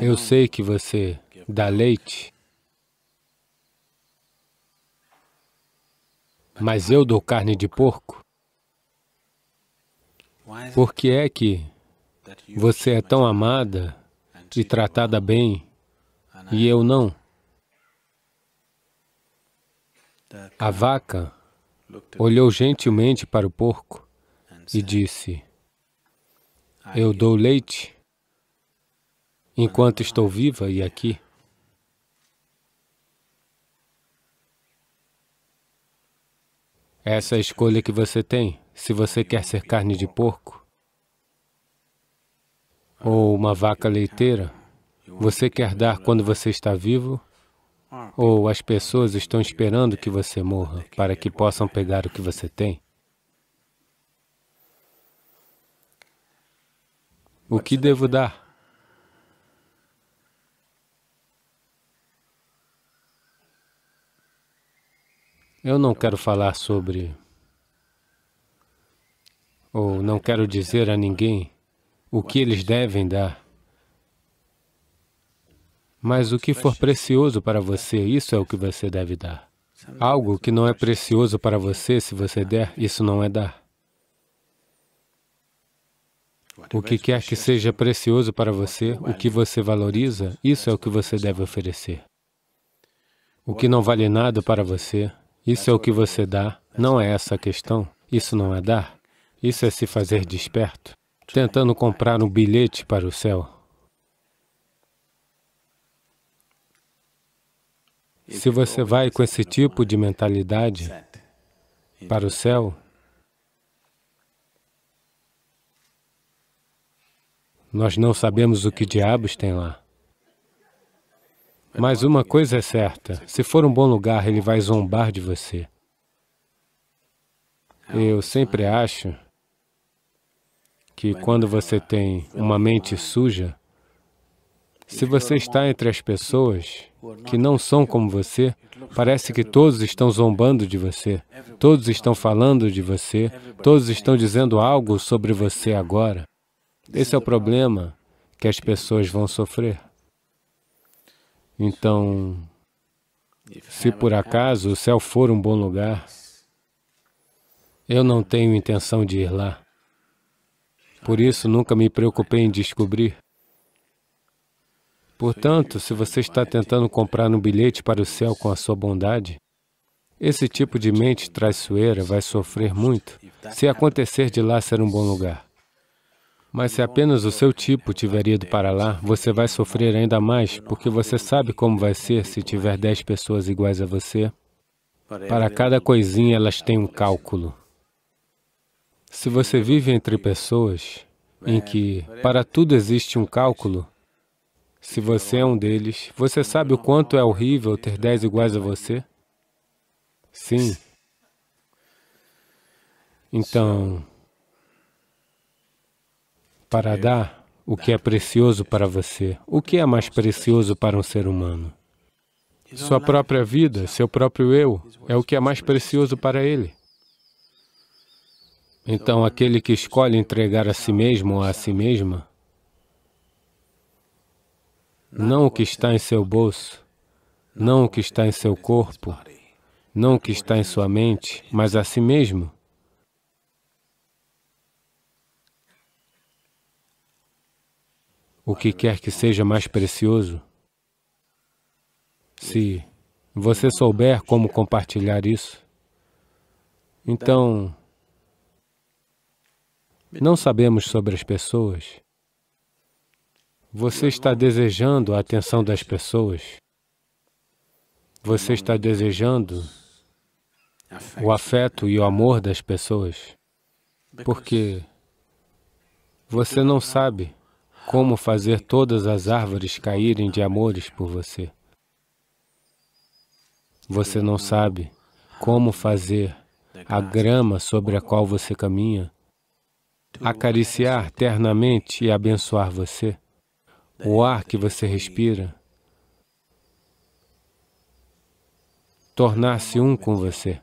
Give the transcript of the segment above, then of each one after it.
eu sei que você dá leite, mas eu dou carne de porco. Por que é que você é tão amada e tratada bem e eu não? A vaca olhou gentilmente para o porco e disse, eu dou leite enquanto estou viva e aqui. Essa é a escolha que você tem, se você quer ser carne de porco ou uma vaca leiteira, você quer dar quando você está vivo ou as pessoas estão esperando que você morra para que possam pegar o que você tem? O que devo dar? Eu não quero falar sobre, ou não quero dizer a ninguém o que eles devem dar. Mas o que for precioso para você, isso é o que você deve dar. Algo que não é precioso para você, se você der, isso não é dar. O que quer que seja precioso para você, o que você valoriza, isso é o que você deve oferecer. O que não vale nada para você, isso é o que você dá, não é essa a questão. Isso não é dar. Isso é se fazer desperto, tentando comprar um bilhete para o céu. Se você vai com esse tipo de mentalidade para o céu, nós não sabemos o que diabos tem lá. Mas uma coisa é certa, se for um bom lugar, ele vai zombar de você. Eu sempre acho que quando você tem uma mente suja, se você está entre as pessoas que não são como você, parece que todos estão zombando de você, todos estão falando de você, todos estão dizendo algo sobre você agora. Esse é o problema que as pessoas vão sofrer. Então, se por acaso o céu for um bom lugar, eu não tenho intenção de ir lá. Por isso, nunca me preocupei em descobrir. Portanto, se você está tentando comprar um bilhete para o céu com a sua bondade, esse tipo de mente traiçoeira vai sofrer muito se acontecer de lá ser um bom lugar. Mas se apenas o seu tipo tiver ido para lá, você vai sofrer ainda mais, porque você sabe como vai ser se tiver dez pessoas iguais a você. Para cada coisinha, elas têm um cálculo. Se você vive entre pessoas em que para tudo existe um cálculo, se você é um deles, você sabe o quanto é horrível ter dez iguais a você? Sim. Então, para é. dar o que é precioso para você. O que é mais precioso para um ser humano? Sua própria vida, seu próprio eu, é o que é mais precioso para ele. Então, aquele que escolhe entregar a si mesmo ou a si mesma, não o que está em seu bolso, não o que está em seu corpo, não o que está em sua mente, mas a si mesmo, o que quer que seja mais precioso, se você souber como compartilhar isso, então, não sabemos sobre as pessoas. Você está desejando a atenção das pessoas. Você está desejando o afeto e o amor das pessoas, porque você não sabe como fazer todas as árvores caírem de amores por você. Você não sabe como fazer a grama sobre a qual você caminha acariciar ternamente e abençoar você. O ar que você respira tornar-se um com você.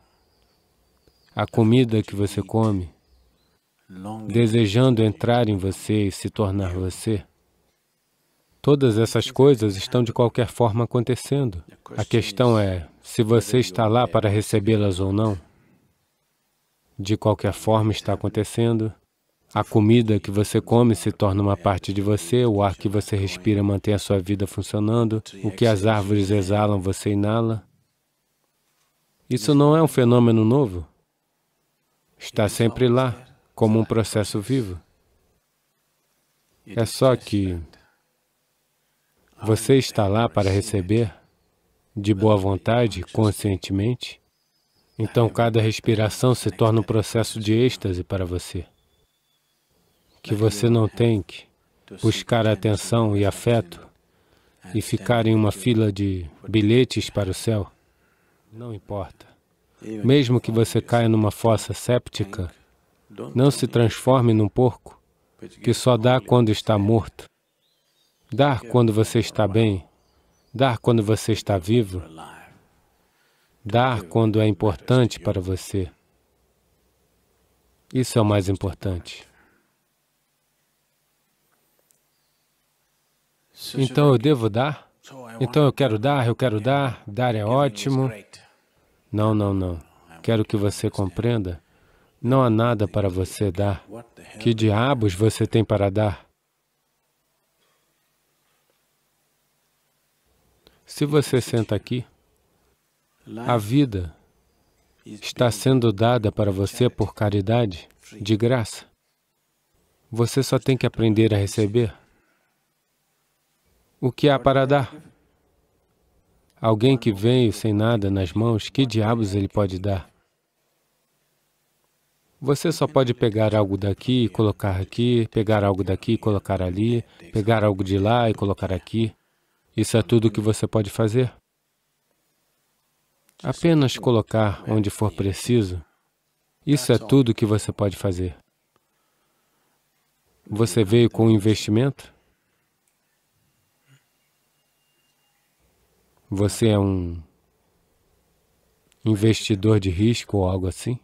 A comida que você come desejando entrar em você e se tornar você. Todas essas coisas estão de qualquer forma acontecendo. A questão é, é se você está lá é para recebê-las ou não. De qualquer forma está acontecendo. A comida que você come se torna uma parte de você, o ar que você respira mantém a sua vida funcionando, o que as árvores exalam, você inala. Isso não é um fenômeno novo. Está sempre lá como um processo vivo. É só que você está lá para receber de boa vontade, conscientemente, então cada respiração se torna um processo de êxtase para você, que você não tem que buscar atenção e afeto e ficar em uma fila de bilhetes para o céu. Não importa. Mesmo que você caia numa fossa séptica, não se transforme num porco que só dá quando está morto. Dar quando você está bem, dar quando você está vivo, dar quando é importante para você. Isso é o mais importante. Então eu devo dar? Então eu quero dar, eu quero dar, dar é ótimo. Não, não, não. Quero que você compreenda não há nada para você dar. Que diabos você tem para dar? Se você senta aqui, a vida está sendo dada para você por caridade, de graça. Você só tem que aprender a receber. O que há para dar? Alguém que veio sem nada nas mãos, que diabos ele pode dar? Você só pode pegar algo daqui e colocar aqui, pegar algo daqui e colocar ali, pegar algo de lá e colocar aqui. Isso é tudo que você pode fazer. Apenas colocar onde for preciso. Isso é tudo que você pode fazer. Você veio com um investimento? Você é um investidor de risco ou algo assim?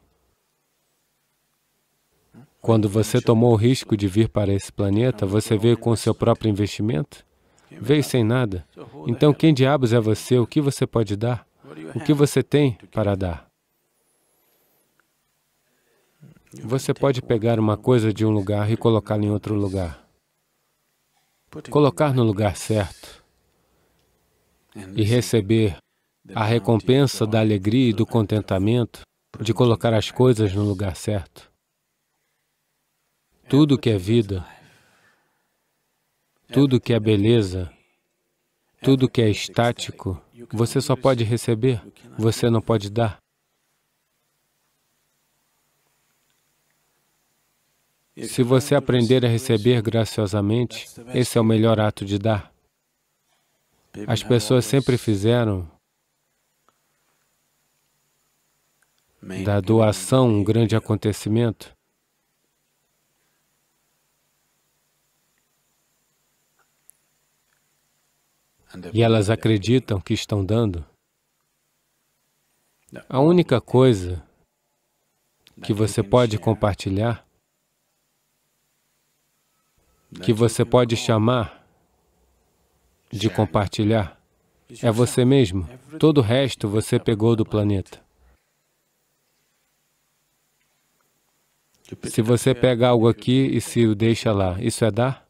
Quando você tomou o risco de vir para esse planeta, você veio com seu próprio investimento? Veio sem nada. Então, quem diabos é você? O que você pode dar? O que você tem para dar? Você pode pegar uma coisa de um lugar e colocá-la em outro lugar. Colocar no lugar certo e receber a recompensa da alegria e do contentamento de colocar as coisas no lugar certo tudo que é vida, tudo que é beleza, tudo que é estático, você só pode receber, você não pode dar. Se você aprender a receber graciosamente, esse é o melhor ato de dar. As pessoas sempre fizeram da doação um grande acontecimento. e elas acreditam que estão dando. A única coisa que você pode compartilhar, que você pode chamar de compartilhar, é você mesmo. Todo o resto você pegou do planeta. Se você pega algo aqui e se o deixa lá, isso é dar?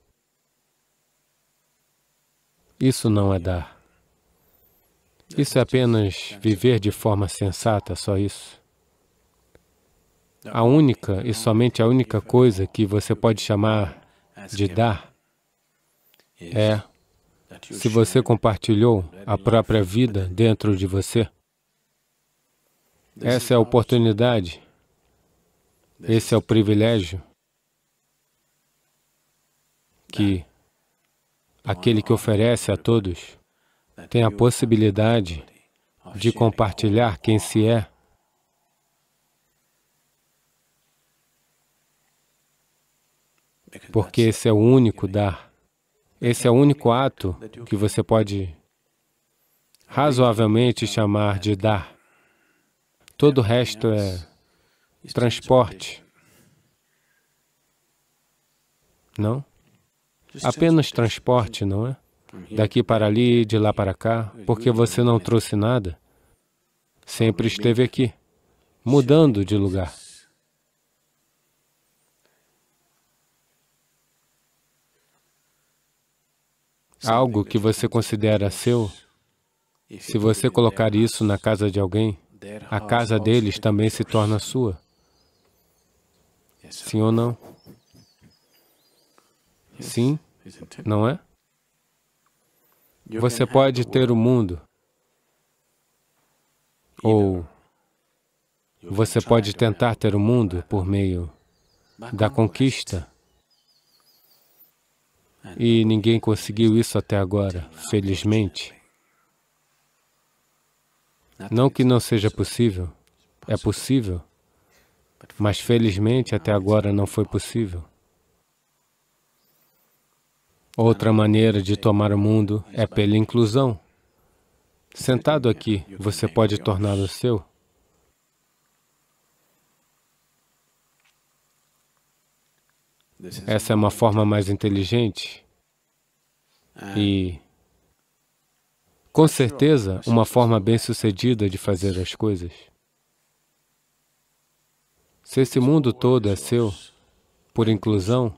Isso não é dar. Isso é apenas viver de forma sensata, só isso. A única e somente a única coisa que você pode chamar de dar é se você compartilhou a própria vida dentro de você. Essa é a oportunidade, esse é o privilégio que aquele que oferece a todos, tem a possibilidade de compartilhar quem se é. Porque esse é o único dar. Esse é o único ato que você pode razoavelmente chamar de dar. Todo o resto é transporte. Não? Apenas transporte, não é? Daqui para ali, de lá para cá, porque você não trouxe nada. Sempre esteve aqui, mudando de lugar. Algo que você considera seu, se você colocar isso na casa de alguém, a casa deles também se torna sua. Sim ou não? Sim? não é? Você pode ter o mundo, ou você pode tentar ter o mundo por meio da conquista, e ninguém conseguiu isso até agora, felizmente. Não que não seja possível, é possível, mas felizmente até agora não foi possível. Outra maneira de tomar o mundo é pela inclusão. Sentado aqui, você pode torná-lo seu? Essa é uma forma mais inteligente e, com certeza, uma forma bem-sucedida de fazer as coisas. Se esse mundo todo é seu, por inclusão,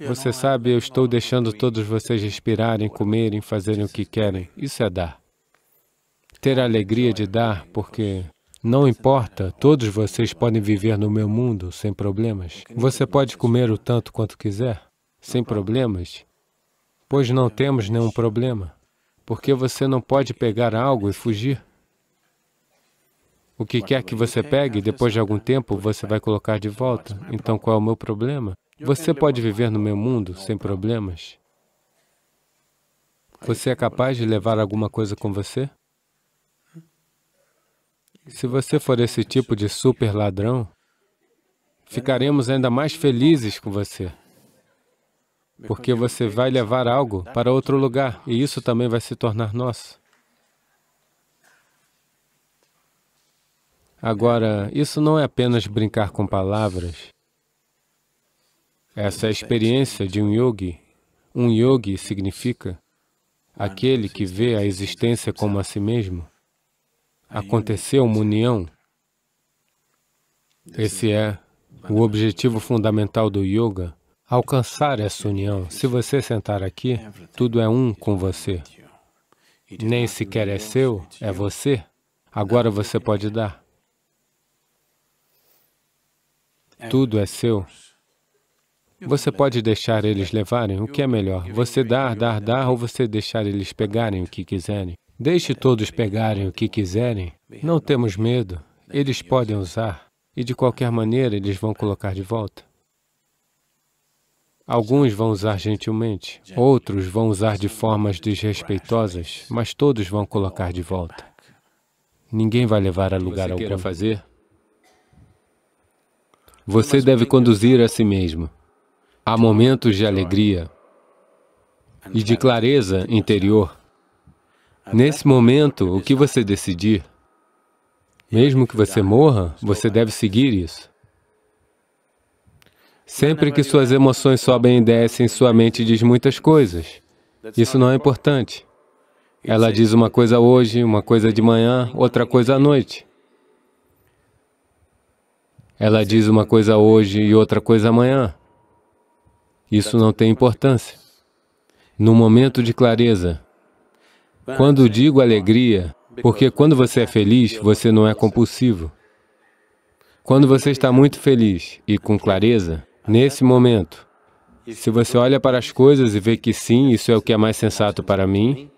você sabe, eu estou deixando todos vocês respirarem, comerem, fazerem o que querem. Isso é dar. Ter a alegria de dar, porque não importa, é todos vocês podem viver no meu mundo sem problemas. Você pode comer o tanto quanto quiser, sem problemas, pois não temos nenhum problema, porque você não pode pegar algo e fugir. O que quer que você pegue, depois de algum tempo, você vai colocar de volta. Então, qual é o meu problema? Você pode viver no meu mundo sem problemas? Você é capaz de levar alguma coisa com tipo você? Hum? Se você for esse tipo de tipo super ladrão, é, ficaremos ainda mais felizes com você, porque você vai levar algo tá? para outro lugar e isso também vai se tornar nosso. É. Agora, isso não é apenas brincar com palavras. Essa é a experiência de um yogi. Um yogi significa ah, aquele que vê a existência como a si mesmo. Aconteceu uma união. Esse é o objetivo fundamental do yoga, alcançar essa união. Se você sentar aqui, é tudo é um com você. Nem sequer é, é seu, é você. Agora você é pode dar. Tudo é seu. Você pode deixar eles levarem o que é melhor. Você dar, dar, dar, ou você deixar eles pegarem o que quiserem. Deixe todos pegarem o que quiserem. Não temos medo. Eles podem usar. E de qualquer maneira, eles vão colocar de volta. Alguns vão usar gentilmente, outros vão usar de formas desrespeitosas, mas todos vão colocar de volta. Ninguém vai levar a lugar algum. fazer, você deve conduzir a si mesmo. Há momentos de alegria e de clareza interior. Nesse momento, o que você decidir, mesmo que você morra, você deve seguir isso. Sempre que suas emoções sobem e descem, sua mente diz muitas coisas. Isso não é importante. Ela diz uma coisa hoje, uma coisa de manhã, outra coisa à noite. Ela diz uma coisa hoje e outra coisa amanhã. Isso não tem importância. No momento de clareza, quando digo alegria, porque quando você é feliz, você não é compulsivo. Quando você está muito feliz e com clareza, nesse momento, se você olha para as coisas e vê que sim, isso é o que é mais sensato para mim,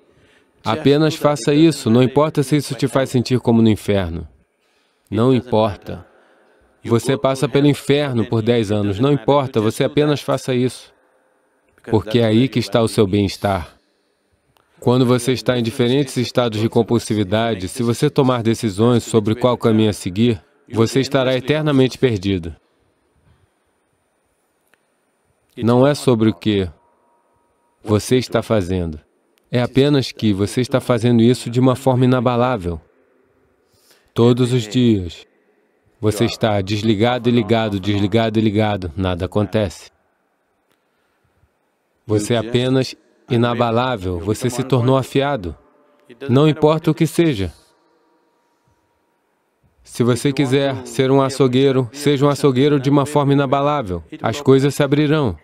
apenas faça isso, não importa se isso te faz sentir como no inferno. Não importa. Você passa pelo inferno por 10 anos, não importa, você apenas faça isso. Porque é aí que está o seu bem-estar. Quando você está em diferentes estados de compulsividade, se você tomar decisões sobre qual caminho a seguir, você estará eternamente perdido. Não é sobre o que você está fazendo. É apenas que você está fazendo isso de uma forma inabalável. Todos os dias. Você está desligado e ligado, desligado e ligado, nada acontece. Você é apenas inabalável, você se tornou afiado. Não importa o que seja. Se você quiser ser um açougueiro, seja um açougueiro de uma forma inabalável. As coisas se abrirão.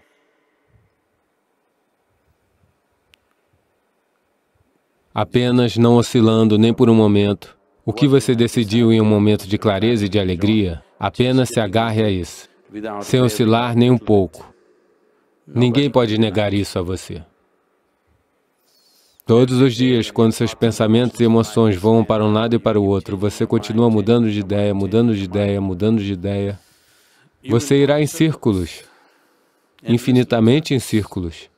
Apenas não oscilando nem por um momento. O que você decidiu em um momento de clareza e de alegria, apenas se agarre a isso, sem oscilar nem um pouco. Ninguém pode negar isso a você. Todos os dias, quando seus pensamentos e emoções vão para um lado e para o outro, você continua mudando de ideia, mudando de ideia, mudando de ideia. Você irá em círculos, infinitamente em círculos.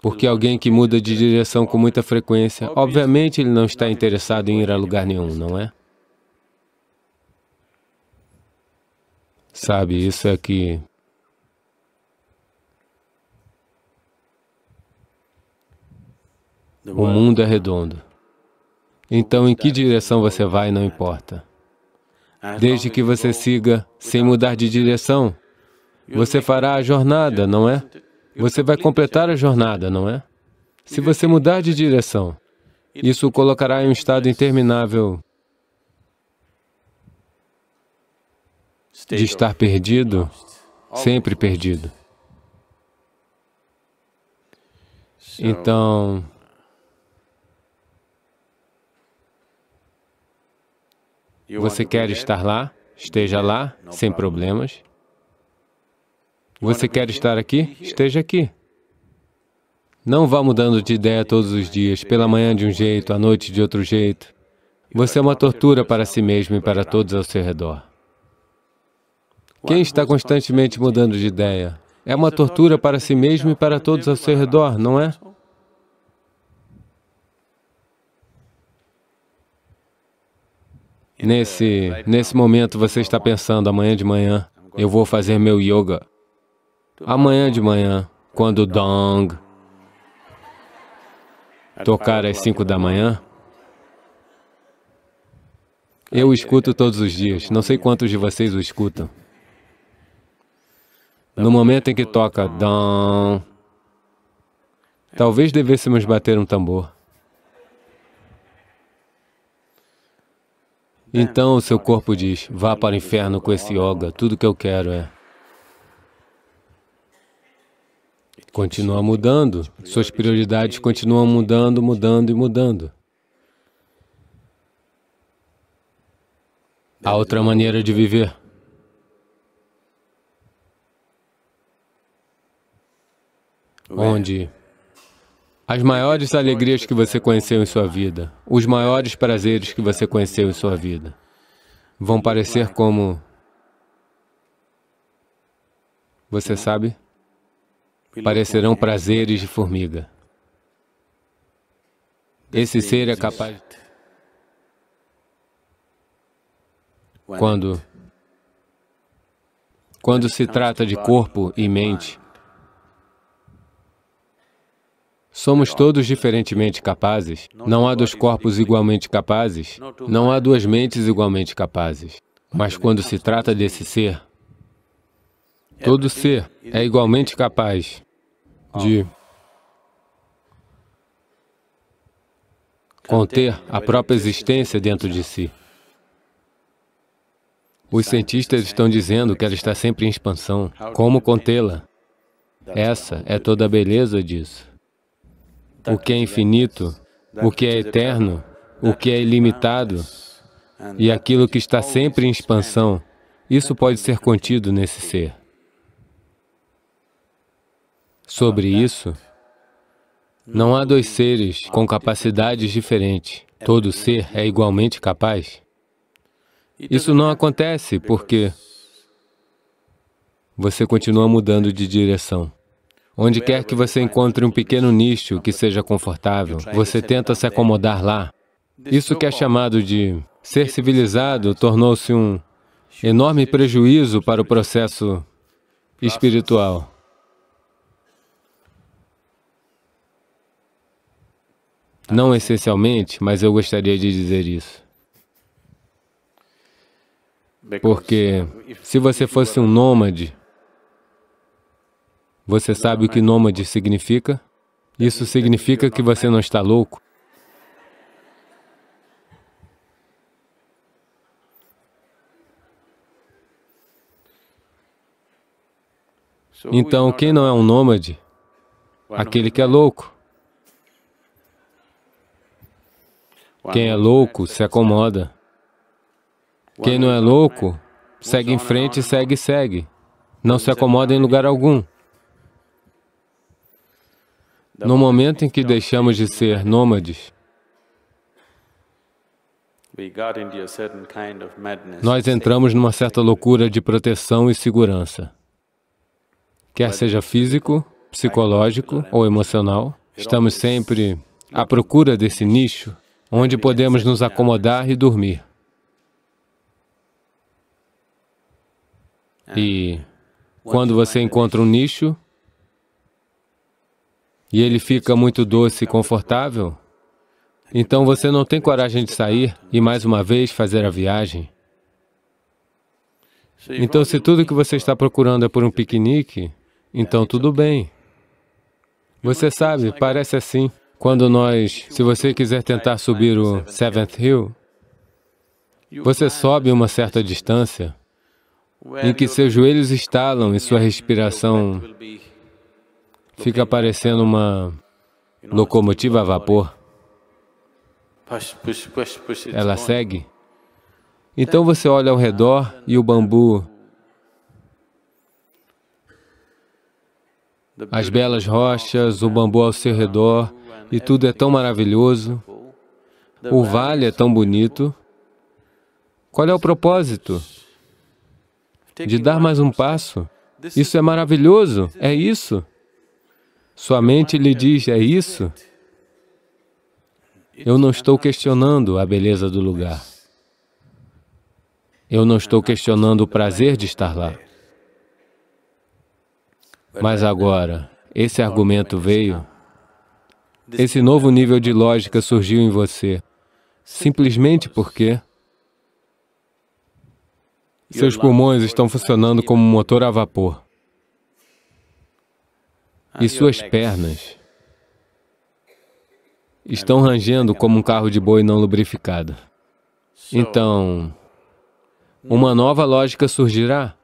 Porque alguém que muda de direção com muita frequência, obviamente ele não está interessado em ir a lugar nenhum, não é? Sabe, isso é que... O mundo é redondo. Então, em que direção você vai, não importa. Desde que você siga sem mudar de direção, você fará a jornada, não é? Você vai completar a jornada, não é? Se você assim, mudar de né? direção, isso o colocará em um estado interminável de estar perdido, sempre perdido. Então, você quer estar lá? Esteja lá, sem problemas. Você quer estar aqui? Esteja aqui. Não vá mudando de ideia todos os dias, pela manhã de um jeito, à noite de outro jeito. Você é uma tortura para si mesmo e para todos ao seu redor. Quem está constantemente mudando de ideia é uma tortura para si mesmo e para todos ao seu redor, não é? Nesse, nesse momento você está pensando, amanhã de manhã, eu vou fazer meu yoga amanhã de manhã, quando o Dong tocar às 5 da manhã, eu escuto todos os dias, não sei quantos de vocês o escutam. No momento em que toca Dong, talvez devêssemos bater um tambor. Então o seu corpo diz, vá para o inferno com esse yoga, tudo que eu quero é continua mudando, suas prioridades continuam mudando, mudando e mudando. Há outra maneira de viver. Onde as maiores alegrias que você conheceu em sua vida, os maiores prazeres que você conheceu em sua vida, vão parecer como... Você sabe? parecerão prazeres de formiga. Esse ser é capaz... Quando, quando se trata de corpo e mente, Somos todos diferentemente capazes. Não há dois corpos igualmente capazes, não há é duas mentes igualmente capazes. Mas é quando se trata desse ser, é todo ser é igualmente capaz de conter a própria existência dentro de si. Os cientistas estão né? dizendo que ela está sempre em expansão. Como contê-la? Essa é toda a beleza disso. Tá o que é infinito, é o que é eterno, o que é ilimitado, e aquilo que está sempre em expansão, isso pode ser contido nesse ser. Sobre isso, não há dois seres com capacidades diferentes. Todo ser é igualmente capaz. Isso não acontece porque você continua mudando de direção. Onde quer que você encontre um pequeno nicho que seja confortável, você tenta se acomodar lá. Isso que é chamado de ser civilizado tornou-se um enorme prejuízo para o processo espiritual. Tá. Não essencialmente, mas eu gostaria de dizer isso. Porque se você fosse um nômade, você sabe o que nômade significa? Isso significa que você não está louco. Então, quem né? não é um nômade? Aquele é que é louco. Quem é louco né? se acomoda. Quem não é louco, né? segue em frente, né? segue, segue. Não se acomoda em lugar algum. No momento em que então. deixamos de ser nômades, nós entramos numa certa loucura de proteção e segurança. Quer seja físico, psicológico ou emocional, estamos sempre à procura desse nicho onde podemos nos acomodar e dormir. E quando você encontra um nicho e ele fica muito doce e confortável, então você não tem coragem de sair e mais uma vez fazer a viagem. Então, se tudo que você está procurando é por um piquenique, então tudo bem. Você sabe, parece assim. Quando nós... Se você quiser tentar subir o Seventh Hill, você sobe uma certa distância em que seus joelhos estalam e sua respiração fica parecendo uma locomotiva a vapor. Ela segue. Então você olha ao redor e o bambu, as belas rochas, o bambu ao seu redor, e tudo é tão maravilhoso, o vale é tão bonito. Qual é o propósito? De dar mais um passo. Isso é maravilhoso, é isso. Sua mente lhe diz, é isso. Eu não estou questionando a beleza do lugar. Eu não estou questionando o prazer de estar lá. Mas agora, esse argumento veio esse novo nível de lógica surgiu em você simplesmente porque seus pulmões estão funcionando como um motor a vapor e suas pernas estão rangendo como um carro de boi não lubrificado. Então, uma nova lógica surgirá.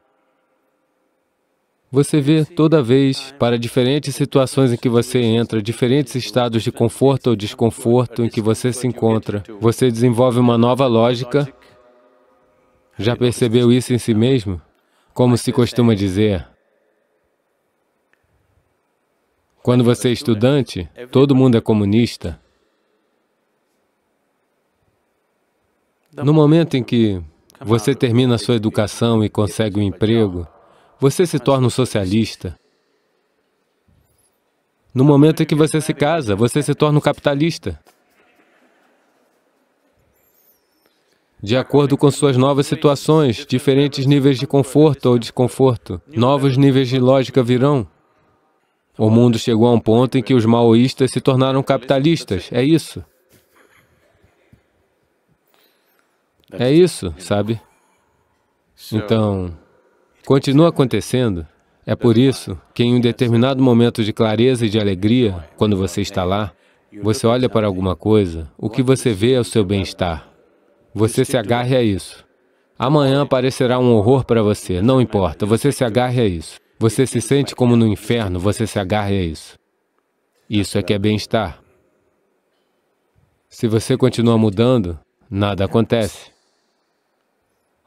Você vê toda vez, para diferentes situações em que você entra, diferentes estados de conforto ou desconforto em que você se encontra, você desenvolve uma nova lógica. Já percebeu isso em si mesmo? Como se costuma dizer, quando você é estudante, todo mundo é comunista. No momento em que você termina a sua educação e consegue um emprego, você se torna um socialista. No momento em que você se casa, você se torna um capitalista. de acordo com suas novas situações, diferentes níveis de conforto ou desconforto. Novos níveis de lógica virão. O mundo chegou a um ponto em que os maoístas se tornaram capitalistas, é isso. É isso, sabe? Então continua acontecendo. É por isso que em um determinado momento de clareza e de alegria, quando você está lá, você olha para alguma coisa, o que você vê é o seu bem-estar. Você se agarre a isso. Amanhã parecerá um horror para você, não importa, você se agarre a isso. Você se sente como no inferno, você se agarre a isso. Isso é que é bem-estar. Se você continua mudando, nada acontece.